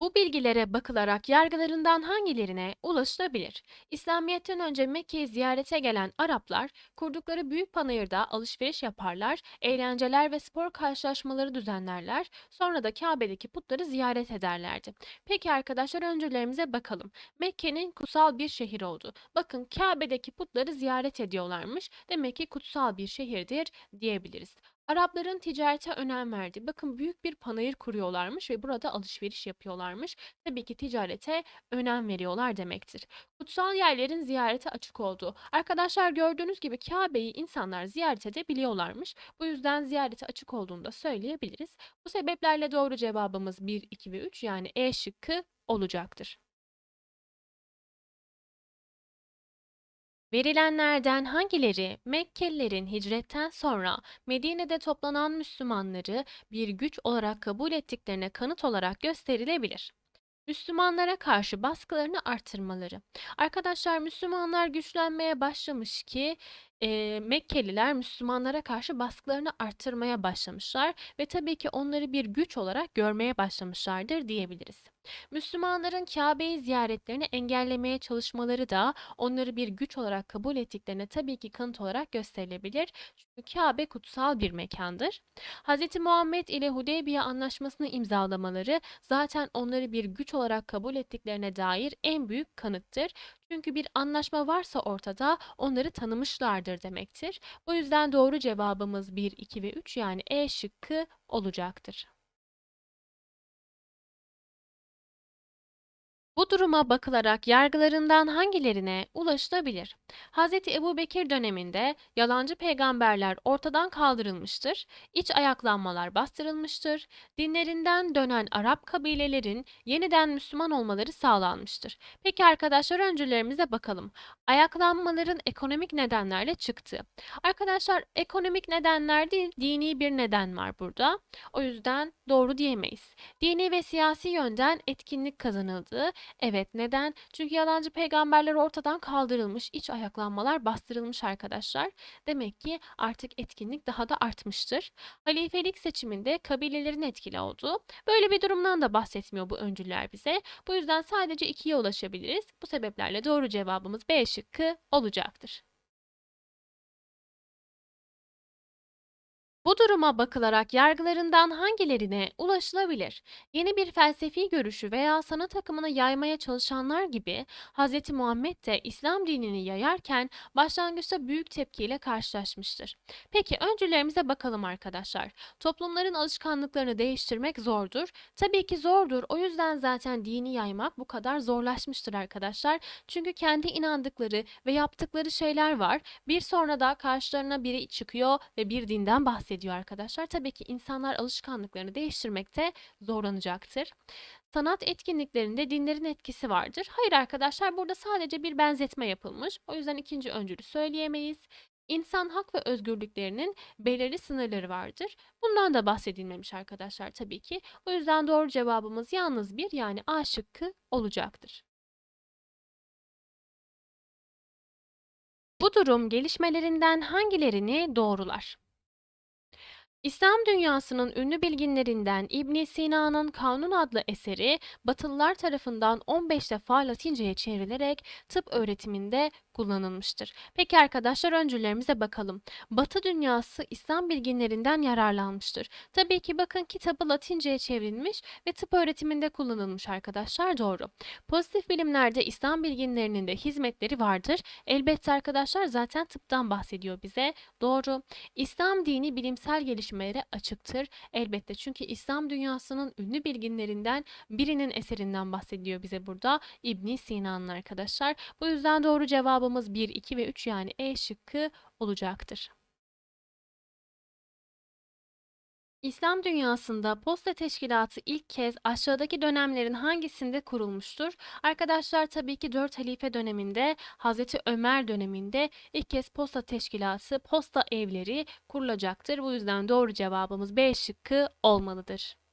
Bu bilgilere bakılarak yargılarından hangilerine ulaşılabilir? İslamiyet'ten önce Mekke'yi ziyarete gelen Araplar, kurdukları büyük panayırda alışveriş yaparlar, eğlenceler ve spor karşılaşmaları düzenlerler, sonra da Kabe'deki putları ziyaret ederlerdi. Peki arkadaşlar öncülerimize bakalım. Mekke'nin kutsal bir şehir oldu. Bakın Kabe'deki putları ziyaret ediyorlarmış. Demek ki kutsal bir şehirdir diyebiliriz. Arapların ticarete önem verdi. bakın büyük bir panayır kuruyorlarmış ve burada alışveriş yapıyorlarmış. Tabii ki ticarete önem veriyorlar demektir. Kutsal yerlerin ziyarete açık olduğu. Arkadaşlar gördüğünüz gibi Kabe'yi insanlar ziyaret edebiliyorlarmış. Bu yüzden ziyarete açık olduğunu da söyleyebiliriz. Bu sebeplerle doğru cevabımız 1, 2 ve 3 yani E şıkkı olacaktır. Verilenlerden hangileri Mekkelilerin hicretten sonra Medine'de toplanan Müslümanları bir güç olarak kabul ettiklerine kanıt olarak gösterilebilir? Müslümanlara karşı baskılarını artırmaları. Arkadaşlar Müslümanlar güçlenmeye başlamış ki e, Mekkeliler Müslümanlara karşı baskılarını arttırmaya başlamışlar ve tabii ki onları bir güç olarak görmeye başlamışlardır diyebiliriz. Müslümanların Kabe'yi ziyaretlerini engellemeye çalışmaları da onları bir güç olarak kabul ettiklerine tabii ki kanıt olarak gösterilebilir. Çünkü Kabe kutsal bir mekandır. Hz. Muhammed ile Hudeybiye anlaşmasını imzalamaları zaten onları bir güç olarak kabul ettiklerine dair en büyük kanıttır. Çünkü bir anlaşma varsa ortada onları tanımışlardır demektir. O yüzden doğru cevabımız 1, 2 ve 3 yani E şıkkı olacaktır. Bu duruma bakılarak yargılarından hangilerine ulaşılabilir? Hz. Ebu Bekir döneminde yalancı peygamberler ortadan kaldırılmıştır, iç ayaklanmalar bastırılmıştır, dinlerinden dönen Arap kabilelerin yeniden Müslüman olmaları sağlanmıştır. Peki arkadaşlar öncülerimize bakalım. Ayaklanmaların ekonomik nedenlerle çıktı. Arkadaşlar ekonomik nedenler değil, dini bir neden var burada. O yüzden doğru diyemeyiz. Dini ve siyasi yönden etkinlik kazanıldı Evet, neden? Çünkü yalancı peygamberler ortadan kaldırılmış, iç ayaklanmalar bastırılmış arkadaşlar. Demek ki artık etkinlik daha da artmıştır. Halifelik seçiminde kabilelerin etkili olduğu, böyle bir durumdan da bahsetmiyor bu öncüler bize. Bu yüzden sadece ikiye ulaşabiliriz. Bu sebeplerle doğru cevabımız B şıkkı olacaktır. Bu duruma bakılarak yargılarından hangilerine ulaşılabilir? Yeni bir felsefi görüşü veya sanat akımını yaymaya çalışanlar gibi Hz. Muhammed de İslam dinini yayarken başlangıçta büyük tepkiyle karşılaşmıştır. Peki öncülerimize bakalım arkadaşlar. Toplumların alışkanlıklarını değiştirmek zordur. Tabii ki zordur. O yüzden zaten dini yaymak bu kadar zorlaşmıştır arkadaşlar. Çünkü kendi inandıkları ve yaptıkları şeyler var. Bir sonra da karşılarına biri çıkıyor ve bir dinden bahsediyor ediyor arkadaşlar. Tabii ki insanlar alışkanlıklarını değiştirmekte zorlanacaktır. Sanat etkinliklerinde dinlerin etkisi vardır. Hayır arkadaşlar burada sadece bir benzetme yapılmış. O yüzden ikinci öncülü söyleyemeyiz. İnsan hak ve özgürlüklerinin belirli sınırları vardır. Bundan da bahsedilmemiş arkadaşlar tabii ki. O yüzden doğru cevabımız yalnız bir yani A şıkkı olacaktır. Bu durum gelişmelerinden hangilerini doğrular? İslam dünyasının ünlü bilginlerinden İbn Sina'nın Kanun adlı eseri Batılılar tarafından 15 defa Latinceye çevrilerek tıp öğretiminde kullanılmıştır. Peki arkadaşlar öncülerimize bakalım. Batı dünyası İslam bilginlerinden yararlanmıştır. Tabii ki bakın kitabı Latinceye çevrilmiş ve tıp öğretiminde kullanılmış arkadaşlar doğru. Pozitif bilimlerde İslam bilginlerinin de hizmetleri vardır. Elbette arkadaşlar zaten tıptan bahsediyor bize. Doğru. İslam dini bilimsel gelişme görüşmelere açıktır elbette. Çünkü İslam dünyasının ünlü bilginlerinden birinin eserinden bahsediyor bize burada İbn Sina'nın arkadaşlar. Bu yüzden doğru cevabımız 1, 2 ve 3 yani E şıkkı olacaktır. İslam dünyasında posta teşkilatı ilk kez aşağıdaki dönemlerin hangisinde kurulmuştur? Arkadaşlar tabii ki 4 halife döneminde, Hazreti Ömer döneminde ilk kez posta teşkilatı, posta evleri kurulacaktır. Bu yüzden doğru cevabımız B şıkkı olmalıdır.